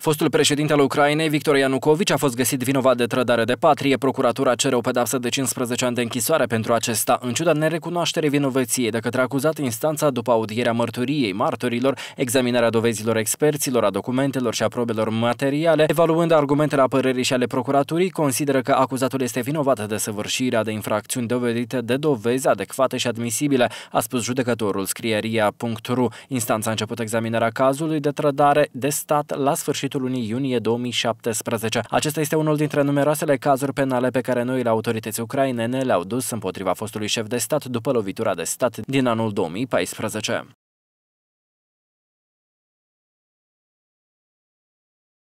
Fostul președinte al Ucrainei, Victor Ianucovici, a fost găsit vinovat de trădare de patrie. Procuratura cere o pedapsă de 15 ani de închisoare pentru acesta, în ciuda nerecunoașterii vinovăției de către acuzat instanța după audierea mărturiei martorilor, examinarea dovezilor experților, a documentelor și a probelor materiale, evaluând argumentele apărării și ale procuraturii, consideră că acuzatul este vinovat de săvârșirea de infracțiuni dovedite de dovezi adecvate și admisibile, a spus judecătorul scrieria.ru. Instanța a început examinarea cazului de trădare de stat la sfârșit sfârșitul lunii iunie 2017. Acesta este unul dintre numeroasele cazuri penale pe care noile autorități ucrainene le-au dus împotriva fostului șef de stat după lovitura de stat din anul 2014.